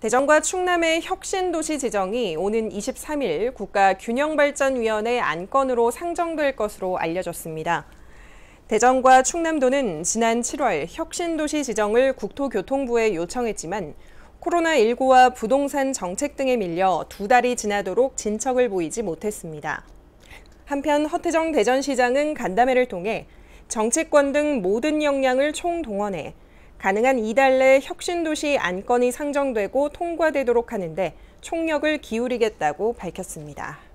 대전과 충남의 혁신도시 지정이 오는 23일 국가균형발전위원회 안건으로 상정될 것으로 알려졌습니다. 대전과 충남도는 지난 7월 혁신도시 지정을 국토교통부에 요청했지만 코로나19와 부동산 정책 등에 밀려 두 달이 지나도록 진척을 보이지 못했습니다. 한편 허태정 대전시장은 간담회를 통해 정치권 등 모든 역량을 총동원해 가능한 이달 내 혁신도시 안건이 상정되고 통과되도록 하는데 총력을 기울이겠다고 밝혔습니다.